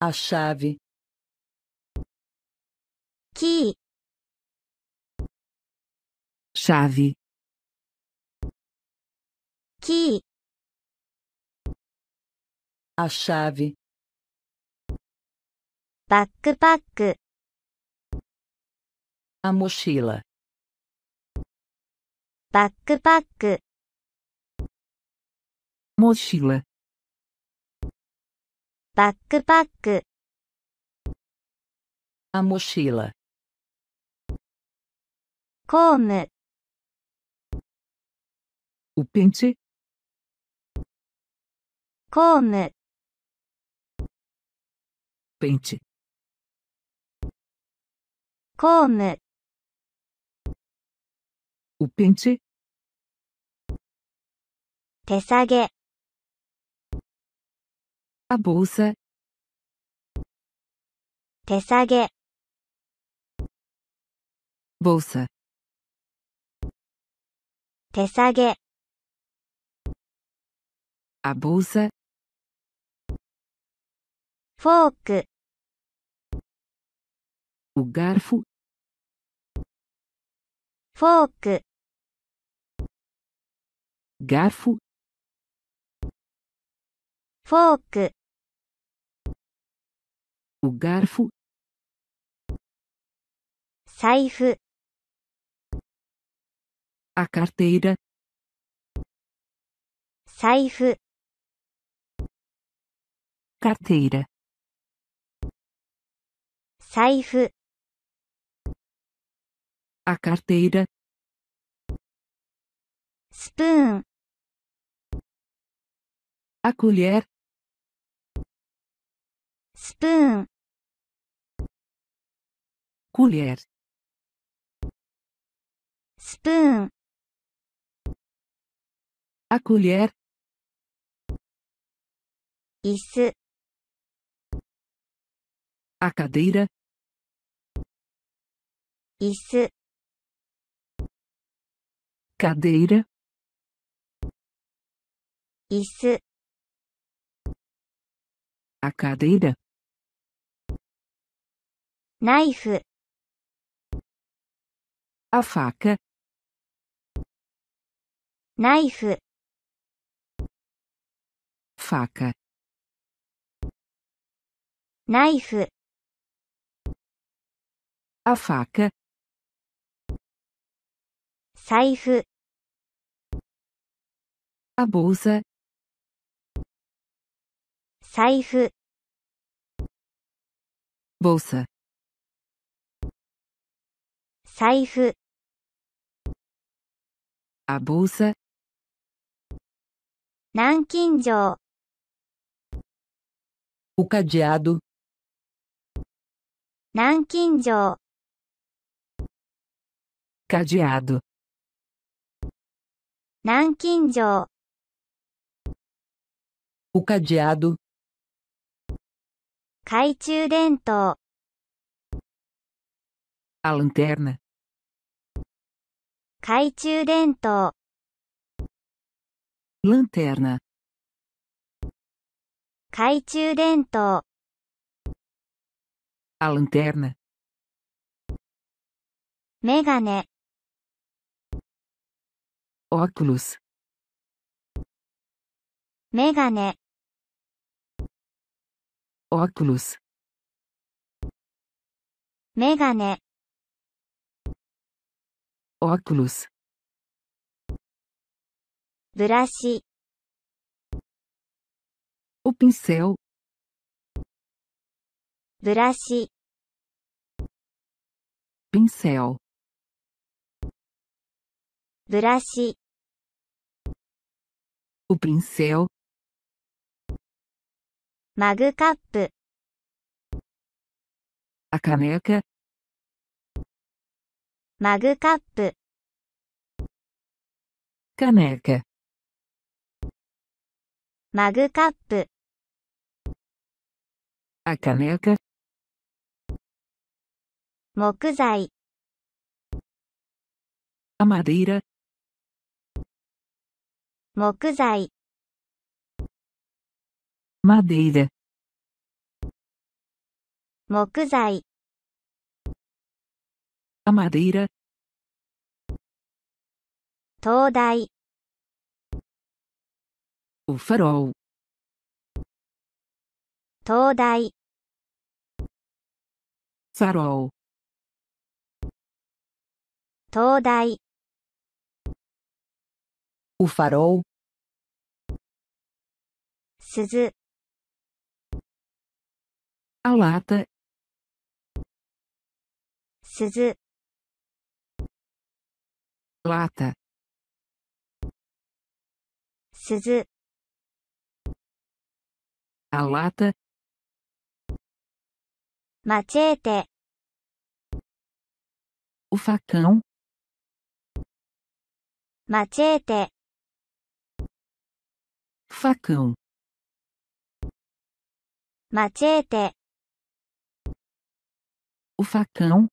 A chave. que Chave. que A chave. Backpack. A mochila. Backpack. Mochila. バックパック a mochila コーム o pente コーム pente コーム o pente 手下げ a bolsa, tesage, bolsa, tesage, a bolsa, fork, o garfo, fork, garfo. フォーク o garfo, saifu, a carteira, saifu, carteira, saifu, a carteira, spoon, a colher, spoon colher spoon a colher isso a cadeira isso cadeira isso a cadeira Knife. A faca. Knife. Faca. Knife. A faca. Saife. A bolsa. Saife. Bolsa. 財布 a bolsa 南京錠 o cadeado 南京錠 cadeado 南京錠 o cadeado 懐中電灯 a lanterna 懐中電灯 lanterna 懐中電灯 a lanterna メガネ óculos メガネ óculos メガネ óculos, o pincel, pincel, ブラシ、pincel, o pincel, a caneca, マグカップ Kamerke マグカップ A kamerke 木材 A madeira 木材 Madeira 木材 A madeira. Todai. O farol. Todai. Farol. Todai. O farol. Suzu. A lata. Suzu plata suzu a lata machete o facão machete facão machete o facão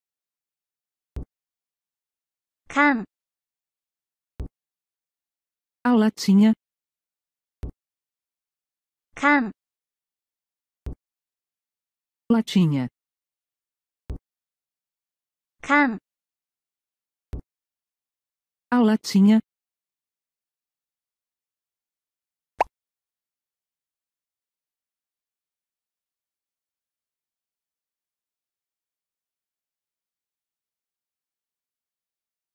can a latinha can latinha can a latinha